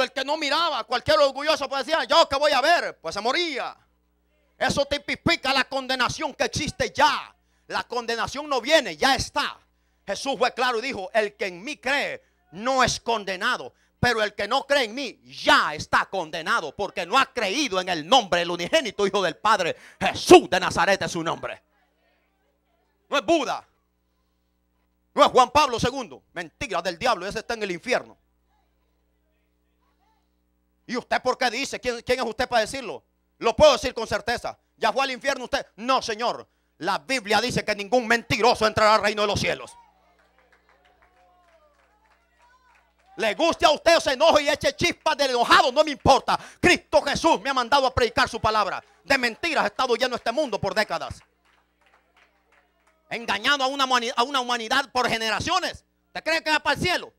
el que no miraba, cualquier orgulloso pues decía, ah, yo que voy a ver, pues se moría. Eso tipifica la condenación que existe ya. La condenación no viene, ya está. Jesús fue claro y dijo, el que en mí cree no es condenado, pero el que no cree en mí ya está condenado porque no ha creído en el nombre del unigénito Hijo del Padre. Jesús de Nazaret es su nombre. No es Buda. No es Juan Pablo II. Mentira del diablo, ese está en el infierno. ¿Y usted por qué dice? ¿Quién, es usted para decirlo? Lo puedo decir con certeza. ¿Ya fue al infierno usted? No, Señor. La Biblia dice que ningún mentiroso entrará al reino de los cielos. Le guste a usted o se enoje y eche chispas de enojado, no me importa. Cristo Jesús me ha mandado a predicar su palabra. De mentiras ha estado lleno este mundo por décadas. Engañando a una, humanidad por generaciones. ¿Te cree que va para el cielo?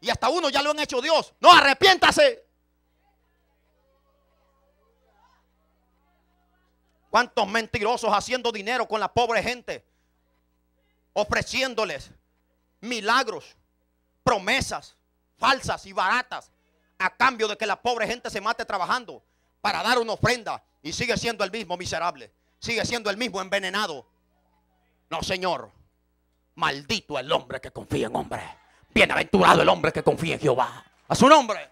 Y hasta uno ya lo han hecho Dios. No, arrepiéntase. ¿Cuántos mentirosos haciendo dinero con la pobre gente? Ofreciéndoles milagros, promesas falsas y baratas a cambio de que la pobre gente se mate trabajando para dar una ofrenda y sigue siendo el mismo miserable, sigue siendo el mismo envenenado. No, Señor, maldito el hombre que confía en hombre, bienaventurado el hombre que confía en Jehová. A su nombre.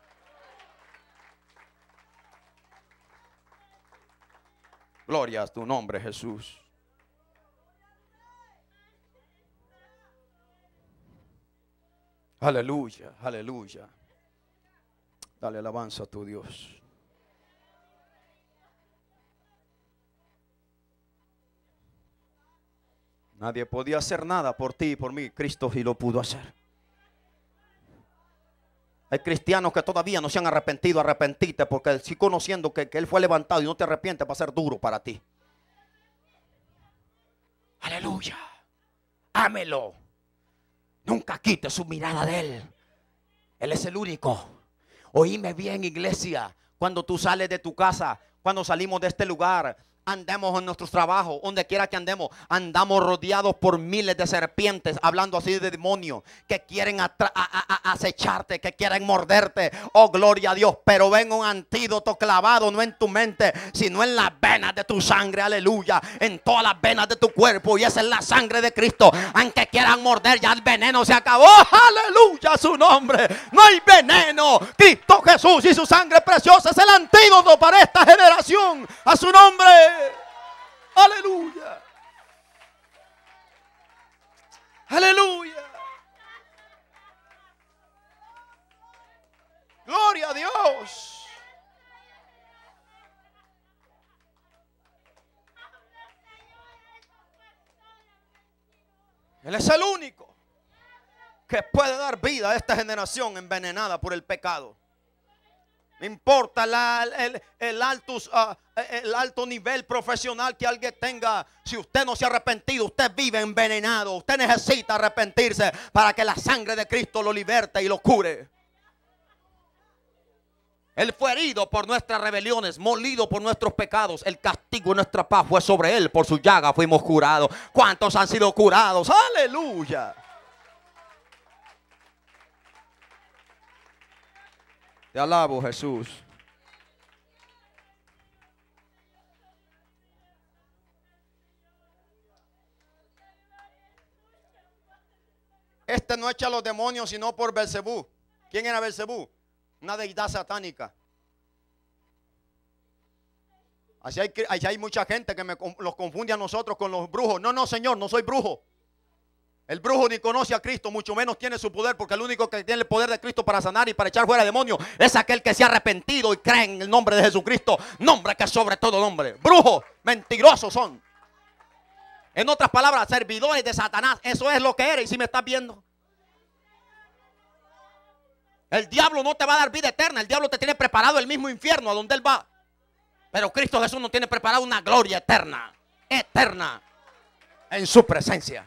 Gloria a tu nombre, Jesús. Aleluya, aleluya. Dale alabanza a tu Dios. Nadie podía hacer nada por ti y por mí. Cristo sí lo pudo hacer. Hay cristianos que todavía no se han arrepentido, arrepentite, porque si conociendo que, Él fue levantado y no te arrepientes, va a ser duro para ti. Aleluya. Ámelo. Nunca quite su mirada de Él. Él es el único. Oíme bien, iglesia. Cuando tú sales de tu casa, cuando salimos de este lugar, andemos en nuestros trabajos, donde quiera que andemos, andamos rodeados por miles de serpientes, hablando así de demonios, que quieren acecharte, que quieren morderte. Oh, gloria a Dios, pero ven un antídoto clavado, no en tu mente, sino en las venas de tu sangre, aleluya, en todas las venas de tu cuerpo, y esa es la sangre de Cristo. Aunque quieran morder, ya el veneno se acabó, aleluya, su nombre, no hay veneno. Cristo Jesús y su sangre preciosa es el antídoto para esta generación, a su nombre. Aleluya. Aleluya. Gloria a Dios. Él es el único que puede dar vida a esta generación envenenada por el pecado. No importa el, ah, el, alto nivel profesional que alguien tenga. Si usted no se ha arrepentido, usted vive envenenado. Usted necesita arrepentirse para que la sangre de Cristo lo liberte y lo cure. Él fue herido por nuestras rebeliones, molido por nuestros pecados. El castigo de nuestra paz fue sobre él. Por su llaga fuimos curados. ¿Cuántos han sido curados? Aleluya. Te alabo, Jesús. Este no echa a los demonios sino por Belcebú. ¿Quién era Belcebú? Una deidad satánica. Así hay, hay mucha gente que me, los confunde a nosotros con los brujos. No, no, Señor, no soy brujo. El brujo ni conoce a Cristo, mucho menos tiene su poder, porque el único que tiene el poder de Cristo para sanar y para echar fuera demonios es aquel que se ha arrepentido y cree en el nombre de Jesucristo, nombre que es sobre todo nombre. Brujos, mentirosos son. En otras palabras, servidores de Satanás, eso es lo que eres, y si me estás viendo. El diablo no te va a dar vida eterna, el diablo te tiene preparado el mismo infierno a donde él va. Pero Cristo Jesús no tiene preparado una gloria eterna, eterna, en su presencia.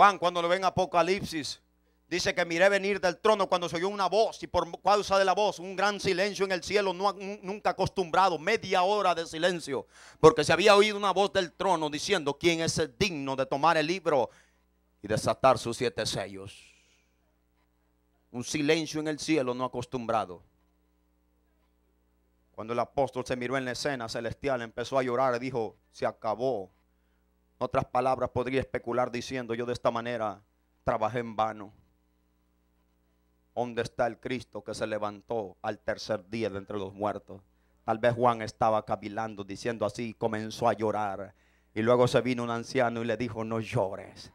Juan, cuando lo ven Apocalipsis, dice que miré venir del trono cuando se oyó una voz y por causa de la voz un gran silencio en el cielo, no, nunca acostumbrado, media hora de silencio, porque se había oído una voz del trono diciendo, ¿quién es el digno de tomar el libro y desatar sus siete sellos? Un silencio en el cielo no acostumbrado. Cuando el apóstol se miró en la escena celestial, empezó a llorar y dijo, se acabó otras palabras, podría especular diciendo, yo de esta manera trabajé en vano. ¿Dónde está el Cristo que se levantó al tercer día de entre los muertos? Tal vez Juan estaba cavilando, diciendo así, comenzó a llorar. Y luego se vino un anciano y le dijo, no llores.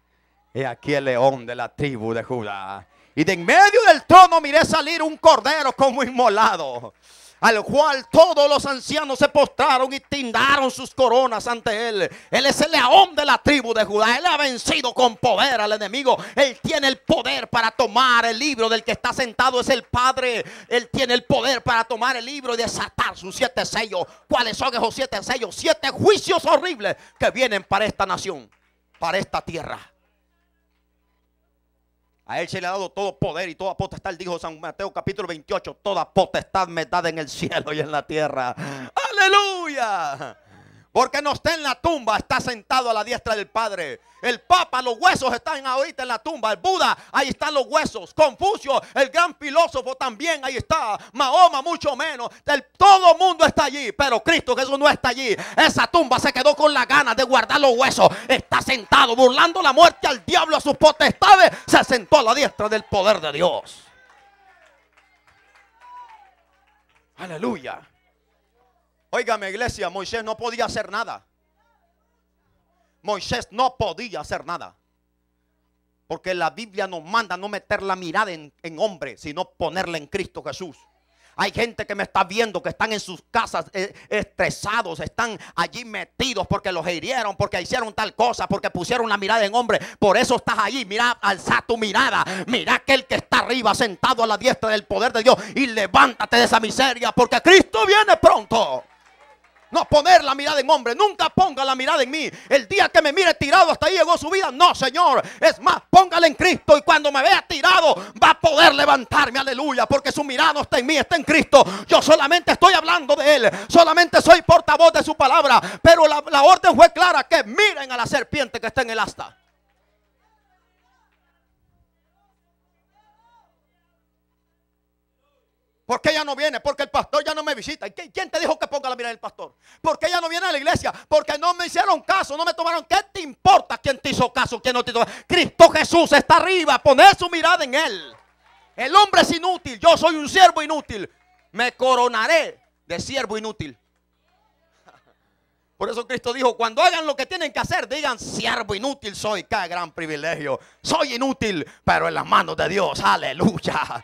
He aquí el león de la tribu de Judá. Y de en medio del trono miré salir un cordero como inmolado al cual todos los ancianos se postraron y tindaron sus coronas ante él. Él es el león de la tribu de Judá. Él ha vencido con poder al enemigo. Él tiene el poder para tomar el libro del que está sentado es el Padre. Él tiene el poder para tomar el libro y desatar sus siete sellos. ¿Cuáles son esos siete sellos? Siete juicios horribles que vienen para esta nación, para esta tierra. A él se le ha dado todo poder y toda potestad, dijo San Mateo capítulo 28, toda potestad me da en el cielo y en la tierra. Aleluya. Porque no está en la tumba, está sentado a la diestra del Padre. El Papa, los huesos están ahorita en la tumba. El Buda, ahí están los huesos. Confucio, el gran filósofo también, ahí está. Mahoma, mucho menos. El, todo mundo está allí, pero Cristo Jesús no está allí. Esa tumba se quedó con la gana de guardar los huesos. Está sentado, burlando la muerte al diablo, a sus potestades. Se sentó a la diestra del poder de Dios. Aleluya. Óigame, iglesia, Moisés no podía hacer nada. Moisés no podía hacer nada. Porque la Biblia nos manda no meter la mirada en, hombre, sino ponerla en Cristo Jesús. Hay gente que me está viendo, que están en sus casas eh, estresados, están allí metidos porque los hirieron, porque hicieron tal cosa, porque pusieron la mirada en hombre. Por eso estás allí, mira, alza tu mirada, mira aquel que está arriba sentado a la diestra del poder de Dios y levántate de esa miseria porque Cristo viene pronto no poner la mirada en hombre, nunca ponga la mirada en mí. El día que me mire tirado hasta ahí llegó su vida, no, Señor. Es más, póngale en Cristo y cuando me vea tirado va a poder levantarme, aleluya, porque su mirada no está en mí, está en Cristo. Yo solamente estoy hablando de Él, solamente soy portavoz de su palabra, pero la, la orden fue clara, que miren a la serpiente que está en el asta. ¿Por qué ella no viene? Porque el pastor ya no me visita. quién te dijo que ponga la mirada del pastor? ¿Por qué ella no viene a la iglesia? Porque no me hicieron caso, no me tomaron. ¿Qué te importa quién te hizo caso, quién no te hizo Cristo Jesús está arriba, poner su mirada en él. El hombre es inútil, yo soy un siervo inútil. Me coronaré de siervo inútil. Por eso Cristo dijo, cuando hagan lo que tienen que hacer, digan, siervo inútil soy, qué gran privilegio. Soy inútil, pero en las manos de Dios, aleluya.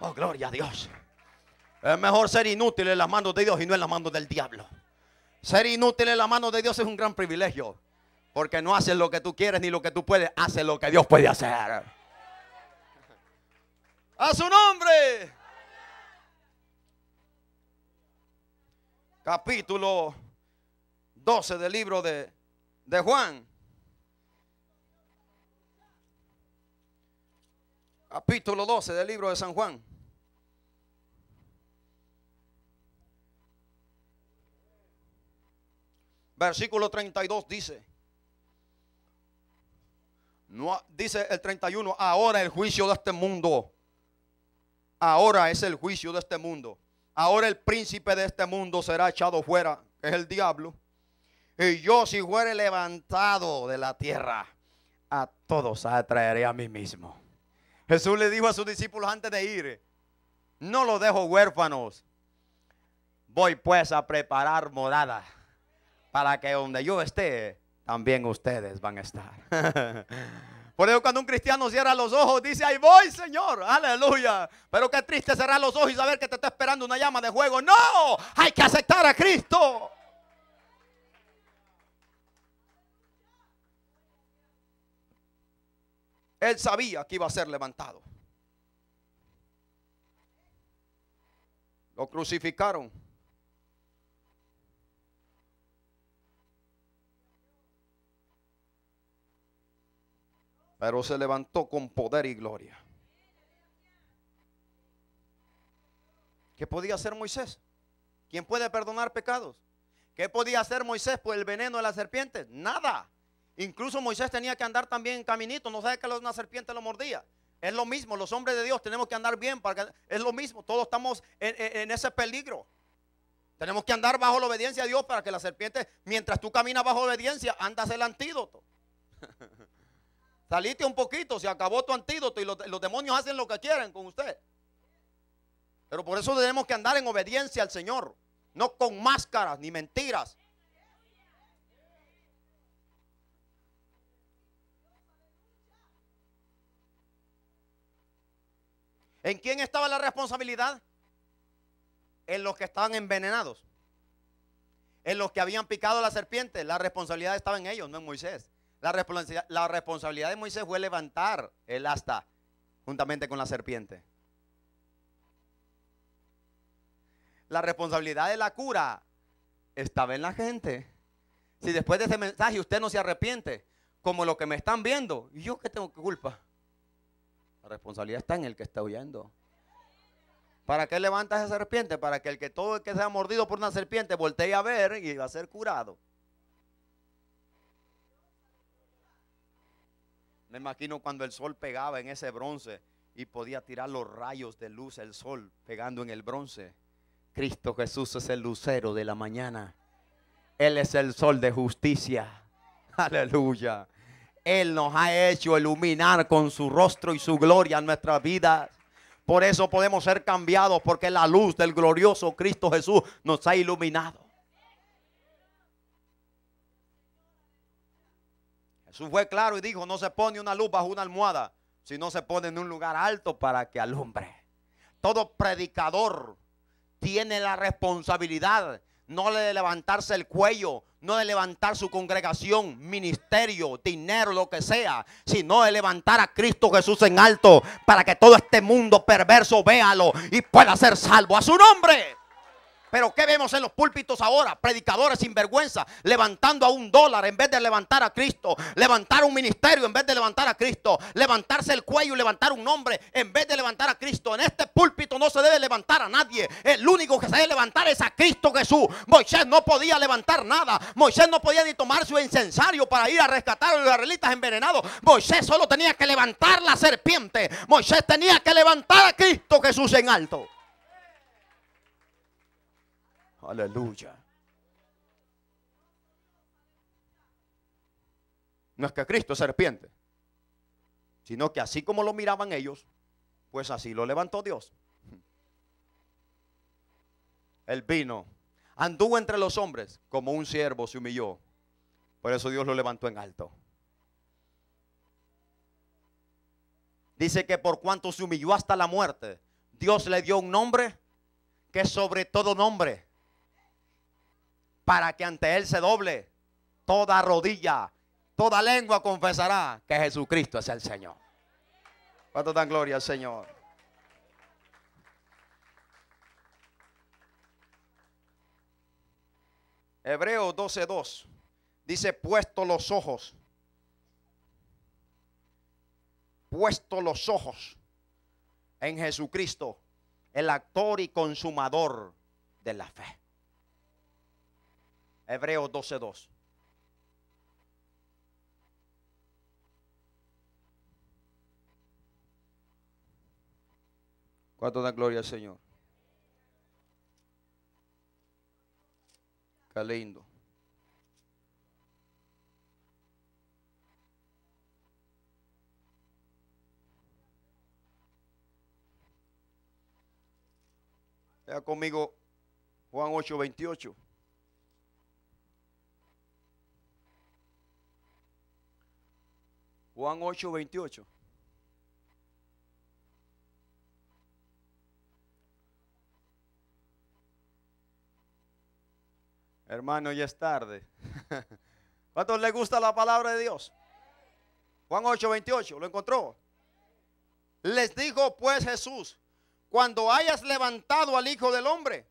Oh, gloria a Dios. Es mejor ser inútil en las manos de Dios y no en las manos del diablo. Ser inútil en las manos de Dios es un gran privilegio. Porque no haces lo que tú quieres ni lo que tú puedes, haces lo que Dios puede hacer. A su nombre. Capítulo 12 del libro de, de Juan. Capítulo 12 del libro de San Juan. Versículo 32 dice, no, dice el 31, ahora el juicio de este mundo, ahora es el juicio de este mundo, ahora el príncipe de este mundo será echado fuera, es el diablo, y yo si fuere levantado de la tierra, a todos atraeré a mí mismo. Jesús le dijo a sus discípulos antes de ir, no los dejo huérfanos, voy pues a preparar morada para que donde yo esté, también ustedes van a estar. Por eso cuando un cristiano cierra los ojos, dice, ahí voy, Señor, aleluya. Pero qué triste cerrar los ojos y saber que te está esperando una llama de juego. No, hay que aceptar a Cristo. Él sabía que iba a ser levantado. Lo crucificaron pero se levantó con poder y gloria. ¿Qué podía hacer Moisés? ¿Quién puede perdonar pecados? ¿Qué podía hacer Moisés por el veneno de la serpiente Nada. Incluso Moisés tenía que andar también en caminito, no sabe que una serpiente lo mordía. Es lo mismo, los hombres de Dios tenemos que andar bien, para es lo mismo, todos estamos en, ese peligro. Tenemos que andar bajo la obediencia a Dios para que la serpiente, mientras tú caminas bajo obediencia, andas el antídoto. Saliste un poquito, se acabó tu antídoto y los, demonios hacen lo que quieren con usted. Pero por eso tenemos que andar en obediencia al Señor, no con máscaras ni mentiras. ¿En quién estaba la responsabilidad? En los que estaban envenenados, en los que habían picado la serpiente. La responsabilidad estaba en ellos, no en Moisés. La, responsabilidad, la responsabilidad de Moisés fue levantar el asta juntamente con la serpiente. La responsabilidad de la cura estaba en la gente. Si después de ese mensaje usted no se arrepiente, como lo que me están viendo, ¿y yo qué tengo que culpa? La responsabilidad está en el que está huyendo. ¿Para qué levantas esa serpiente? Para que el que todo el que sea mordido por una serpiente voltee a ver y va a ser curado. Me imagino cuando el sol pegaba en ese bronce y podía tirar los rayos de luz el sol pegando en el bronce. Cristo Jesús es el lucero de la mañana. Él es el sol de justicia. Aleluya. Él nos ha hecho iluminar con su rostro y su gloria en nuestras vidas. Por eso podemos ser cambiados porque la luz del glorioso Cristo Jesús nos ha iluminado. Jesús fue claro y dijo, no se pone una luz bajo una almohada, sino se pone en un lugar alto para que alumbre. Todo predicador tiene la responsabilidad no de levantarse el cuello, no de levantar su congregación, ministerio, dinero, lo que sea, sino de levantar a Cristo Jesús en alto para que todo este mundo perverso véalo y pueda ser salvo a su nombre. Pero ¿qué vemos en los púlpitos ahora? Predicadores sin vergüenza, levantando a un dólar en vez de levantar a Cristo, levantar un ministerio en vez de levantar a Cristo, levantarse el cuello y levantar un nombre en vez de levantar a Cristo. En este púlpito no se debe levantar a nadie. El único que se debe levantar es a Cristo Jesús. Moisés no podía levantar nada. Moisés no podía ni tomar su incensario para ir a rescatar a los israelitas envenenados. Moisés solo tenía que levantar la serpiente. Moisés tenía que levantar a Cristo Jesús en alto. Aleluya. No es que Cristo es serpiente, sino que así como lo miraban ellos, pues así lo levantó Dios. Él vino, anduvo entre los hombres como un siervo, se humilló. Por eso Dios lo levantó en alto. Dice que por cuanto se humilló hasta la muerte, Dios le dio un nombre que sobre todo nombre para que ante Él se doble toda rodilla, toda lengua confesará que Jesucristo es el Señor. ¿Cuánto dan gloria al Señor? Hebreo 12:2 dice: Puesto los ojos, puesto los ojos en Jesucristo, el actor y consumador de la fe. Hebreos 12.2. ¿Cuánto da gloria al Señor? Qué lindo. Vea conmigo Juan 8.28 Juan 8, 28. Hermano, ya es tarde. ¿Cuántos les gusta la palabra de Dios? Juan 8, 28, ¿lo encontró? Les dijo pues Jesús, cuando hayas levantado al Hijo del Hombre,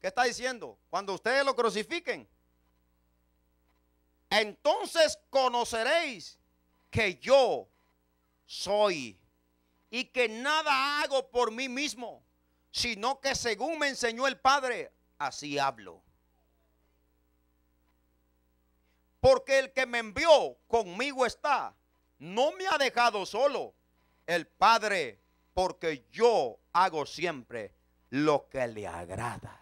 ¿qué está diciendo? Cuando ustedes lo crucifiquen, entonces conoceréis que yo soy y que nada hago por mí mismo, sino que según me enseñó el Padre, así hablo. Porque el que me envió conmigo está, no me ha dejado solo el Padre, porque yo hago siempre lo que le agrada.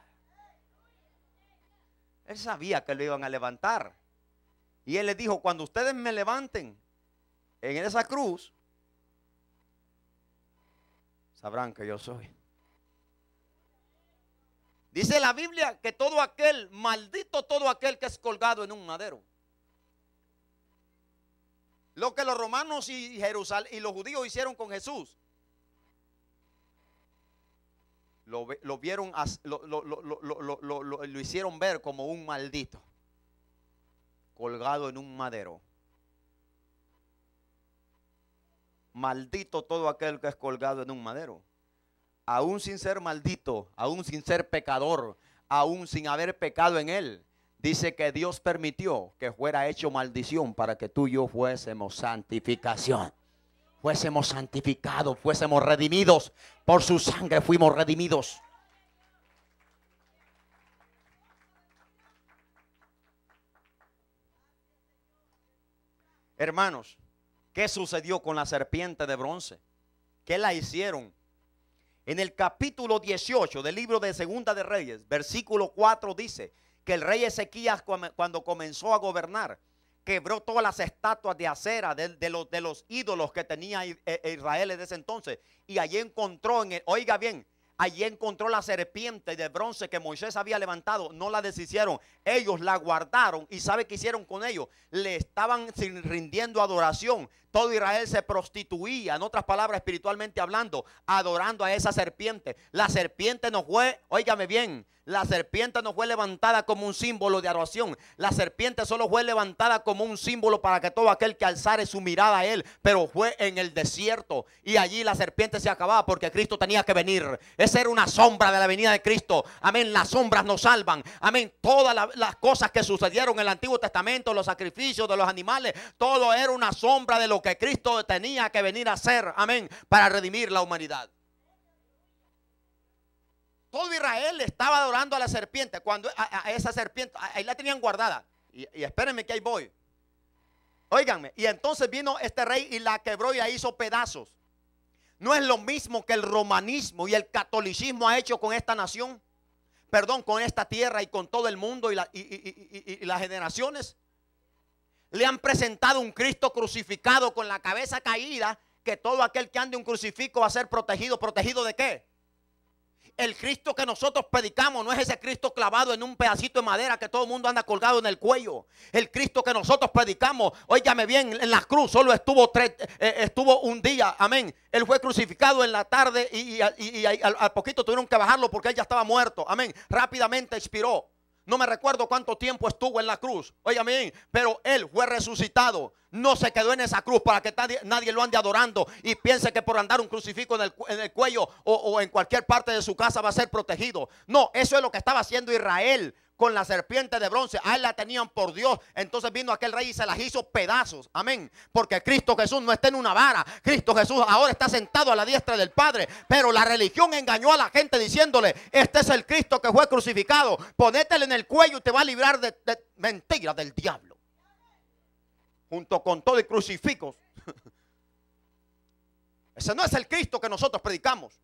Él sabía que lo iban a levantar. Y él le dijo, cuando ustedes me levanten, en esa cruz, sabrán que yo soy. Dice la Biblia que todo aquel, maldito todo aquel que es colgado en un madero. Lo que los romanos y Jerusalén y los judíos hicieron con Jesús. Lo, vieron, lo hicieron ver como un maldito colgado en un madero. maldito todo aquel que es colgado en un madero. Aún sin ser maldito, aún sin ser pecador, aún sin haber pecado en él, dice que Dios permitió que fuera hecho maldición para que tú y yo fuésemos santificación. Fuésemos santificados, fuésemos redimidos. Por su sangre fuimos redimidos. Hermanos, ¿Qué sucedió con la serpiente de bronce? ¿Qué la hicieron? En el capítulo 18 del libro de Segunda de Reyes, versículo 4 dice que el rey Ezequías cuando comenzó a gobernar, quebró todas las estatuas de acera de, los, de los, ídolos que tenía eh, Israel en ese entonces. Y allí encontró, en oiga bien, allí encontró la serpiente de bronce que Moisés había levantado. No la deshicieron, ellos la guardaron y ¿sabe qué hicieron con ellos? Le estaban rindiendo adoración, todo Israel se prostituía, en otras palabras, espiritualmente hablando, adorando a esa serpiente. La serpiente no fue, oígame bien, la serpiente no fue levantada como un símbolo de adoración. La serpiente solo fue levantada como un símbolo para que todo aquel que alzare su mirada a él. Pero fue en el desierto. Y allí la serpiente se acababa porque Cristo tenía que venir. Esa era una sombra de la venida de Cristo. Amén. Las sombras nos salvan. Amén. Todas las cosas que sucedieron en el Antiguo Testamento, los sacrificios de los animales, todo era una sombra de lo que Cristo tenía que venir a hacer, amén, para redimir la humanidad. Todo Israel estaba adorando a la serpiente, cuando a, esa serpiente, ahí la tenían guardada. Y, espérenme que ahí voy. Óiganme, y entonces vino este rey y la quebró y la hizo pedazos. No es lo mismo que el romanismo y el catolicismo ha hecho con esta nación, perdón, con esta tierra y con todo el mundo y, y las generaciones le han presentado un Cristo crucificado con la cabeza caída, que todo aquel que ande un crucifijo va a ser protegido. ¿Protegido de qué? El Cristo que nosotros predicamos no es ese Cristo clavado en un pedacito de madera que todo el mundo anda colgado en el cuello. El Cristo que nosotros predicamos, óigame bien, en la cruz solo estuvo, tres, eh, estuvo un día, amén. Él fue crucificado en la tarde y, al, poquito tuvieron que bajarlo porque él ya estaba muerto, amén. Rápidamente expiró. No me recuerdo cuánto tiempo estuvo en la cruz. a mí. pero él fue resucitado. No se quedó en esa cruz para que nadie, lo ande adorando y piense que por andar un crucifijo en el, cuello o, o en cualquier parte de su casa va a ser protegido. No, eso es lo que estaba haciendo Israel con la serpiente de bronce. A él la tenían por Dios. Entonces vino aquel rey y se las hizo pedazos. Amén. Porque Cristo Jesús no está en una vara. Cristo Jesús ahora está sentado a la diestra del Padre. Pero la religión engañó a la gente diciéndole, este es el Cristo que fue crucificado. Ponétele en el cuello y te va a librar de, mentira mentiras del diablo. Junto con todo y crucificos. Ese no es el Cristo que nosotros predicamos.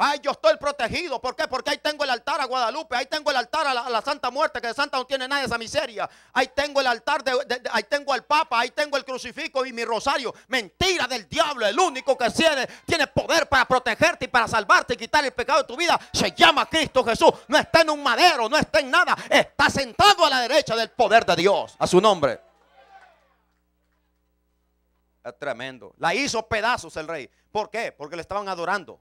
Ay, yo estoy protegido. ¿Por qué? Porque ahí tengo el altar a Guadalupe, ahí tengo el altar a la, Santa Muerte, que Santa no tiene nada de esa miseria. Ahí tengo el altar, de, ahí tengo al Papa, ahí tengo el crucifijo y mi rosario. Mentira del diablo. El único que tiene, tiene poder para protegerte y para salvarte y quitar el pecado de tu vida se llama Cristo Jesús. No está en un madero, no está en nada. Está sentado a la derecha del poder de Dios. A su nombre. Es tremendo. La hizo pedazos el rey. ¿Por qué? Porque le estaban adorando.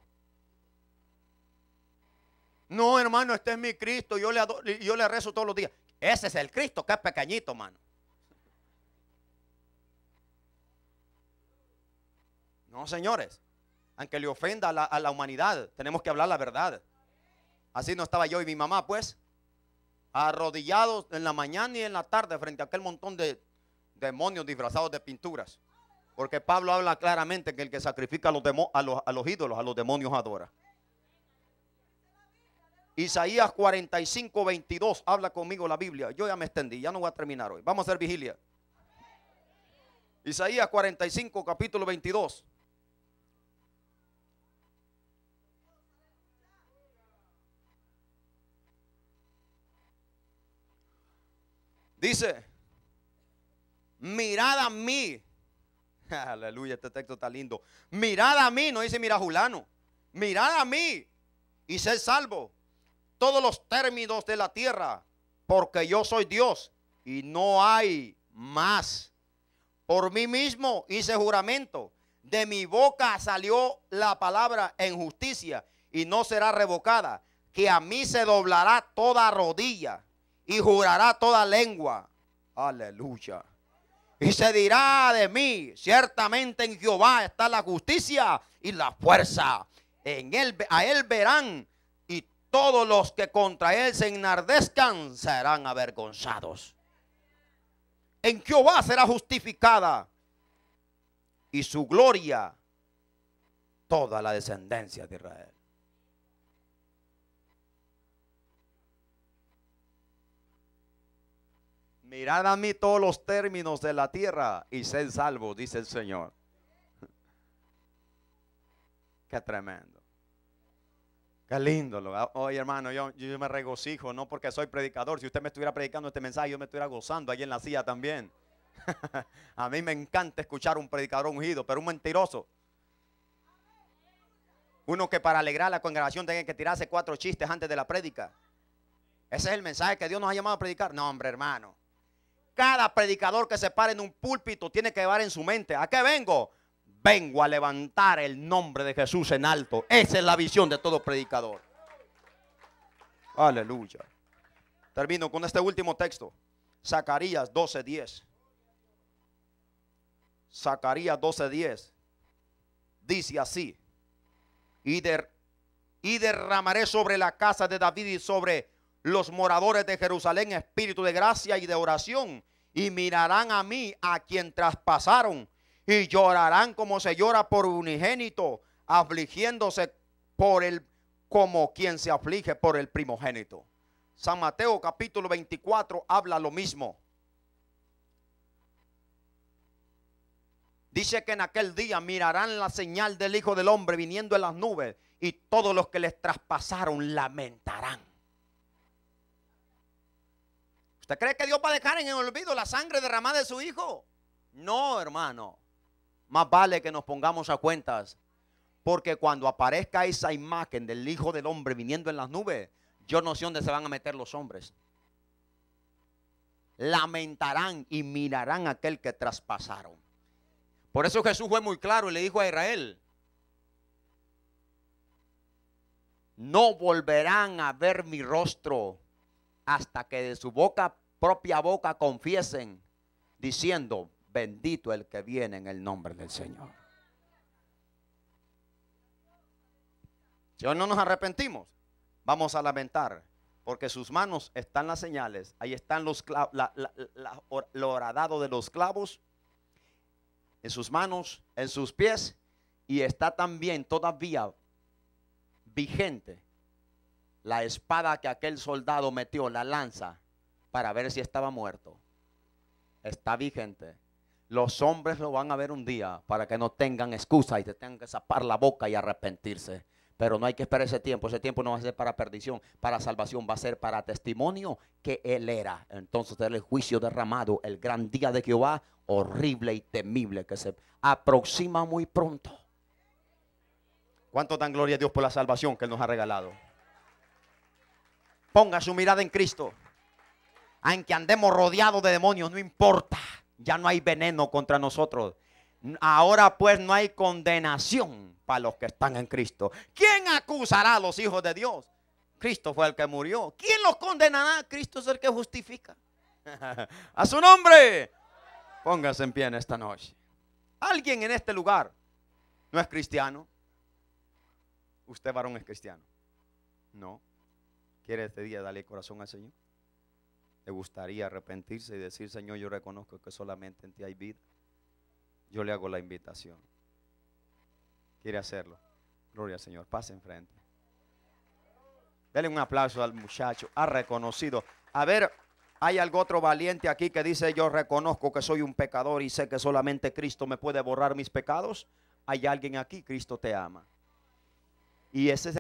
No, hermano, este es mi Cristo, yo le, yo le rezo todos los días. Ese es el Cristo, que es pequeñito, hermano. No, señores, aunque le ofenda a la, humanidad, tenemos que hablar la verdad. Así no estaba yo y mi mamá, pues, arrodillados en la mañana y en la tarde frente a aquel montón de demonios disfrazados de pinturas. Porque Pablo habla claramente que el que sacrifica a los ídolos, a los demonios adora. Isaías 45, 22. Habla conmigo la Biblia. Yo ya me extendí, ya no voy a terminar hoy. Vamos a hacer vigilia. Isaías 45, capítulo 22. Dice, mirad a mí. Aleluya, este texto está lindo. Mirad a mí, no dice mira Julano. Mirad a mí y sed salvo todos los términos de la tierra, porque yo soy Dios y no hay más. Por mí mismo hice juramento. De mi boca salió la palabra en justicia y no será revocada, que a mí se doblará toda rodilla y jurará toda lengua. Aleluya. Y se dirá de mí, ciertamente en Jehová está la justicia y la fuerza. En él, a él verán todos los que contra él se enardezcan serán avergonzados. En Jehová será justificada y su gloria toda la descendencia de Israel. Mirad a mí todos los términos de la tierra y sed salvos, dice el Señor. Qué tremendo. Qué lindo. Ah, oye, hermano, yo, yo, me regocijo, no porque soy predicador. Si usted me estuviera predicando este mensaje, yo me estuviera gozando ahí en la silla también. a mí me encanta escuchar un predicador ungido, pero un mentiroso. Uno que para alegrar la congregación tenga que tirarse cuatro chistes antes de la prédica. Ese es el mensaje que Dios nos ha llamado a predicar. No, hombre, hermano. Cada predicador que se pare en un púlpito tiene que llevar en su mente. ¿A qué vengo? vengo a levantar el nombre de Jesús en alto. Esa es la visión de todo predicador. Aleluya. Termino con este último texto. Zacarías 12:10. Zacarías 12:10. Dice así. Y, y derramaré sobre la casa de David y sobre los moradores de Jerusalén espíritu de gracia y de oración. Y mirarán a mí a quien traspasaron y llorarán como se llora por unigénito, afligiéndose por el como quien se aflige por el primogénito. San Mateo capítulo 24 habla lo mismo. Dice que en aquel día mirarán la señal del Hijo del Hombre viniendo en las nubes y todos los que les traspasaron lamentarán. ¿Usted cree que Dios va a dejar en el olvido la sangre derramada de su Hijo? No, hermano más vale que nos pongamos a cuentas. Porque cuando aparezca esa imagen del Hijo del Hombre viniendo en las nubes, yo no sé dónde se van a meter los hombres. Lamentarán y mirarán a aquel que traspasaron. Por eso Jesús fue muy claro y le dijo a Israel, no volverán a ver mi rostro hasta que de su propia boca, confiesen, diciendo, bendito el que viene en el nombre del Señor. Si hoy no nos arrepentimos, vamos a lamentar, porque sus manos están las señales, ahí están los clavos, lo horadado de los clavos, en sus manos, en sus pies, y está también todavía vigente la espada que aquel soldado metió, la lanza, para ver si estaba muerto. Está vigente. Los hombres lo van a ver un día para que no tengan excusa y te tengan que zapar la boca y arrepentirse. Pero no hay que esperar ese tiempo. Ese tiempo no va a ser para perdición, para salvación, va a ser para testimonio que Él era. Entonces el juicio derramado, el gran día de Jehová, horrible y temible que se aproxima muy pronto. ¿Cuánto dan gloria a Dios por la salvación que Él nos ha regalado? Ponga su mirada en Cristo. Aunque andemos rodeados de demonios, no importa. Ya no hay veneno contra nosotros. Ahora pues no hay condenación para los que están en Cristo. ¿Quién acusará a los hijos de Dios? Cristo fue el que murió. ¿Quién los condenará? Cristo es el que justifica. a su nombre. Póngase en pie en esta noche. Alguien en este lugar no es cristiano. Usted varón es cristiano. No. ¿Quiere este día darle corazón al Señor? gustaría arrepentirse y decir, Señor, yo reconozco que solamente en ti hay vida, yo le hago la invitación. ¿Quiere hacerlo? Gloria al Señor. Pase enfrente. Dele un aplauso al muchacho. Ha reconocido. A ver, hay algo otro valiente aquí que dice, yo reconozco que soy un pecador y sé que solamente Cristo me puede borrar mis pecados. Hay alguien aquí, Cristo te ama. Y ese es